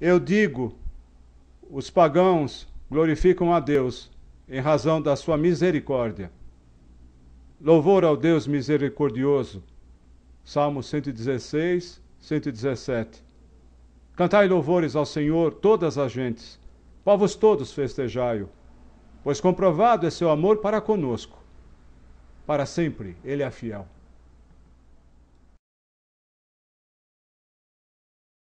Eu digo: os pagãos glorificam a Deus em razão da sua misericórdia. Louvor ao Deus misericordioso. Salmo 116, 117. Cantai louvores ao Senhor, todas as gentes. Povos todos festejai-o, pois comprovado é seu amor para conosco. Para sempre ele é fiel.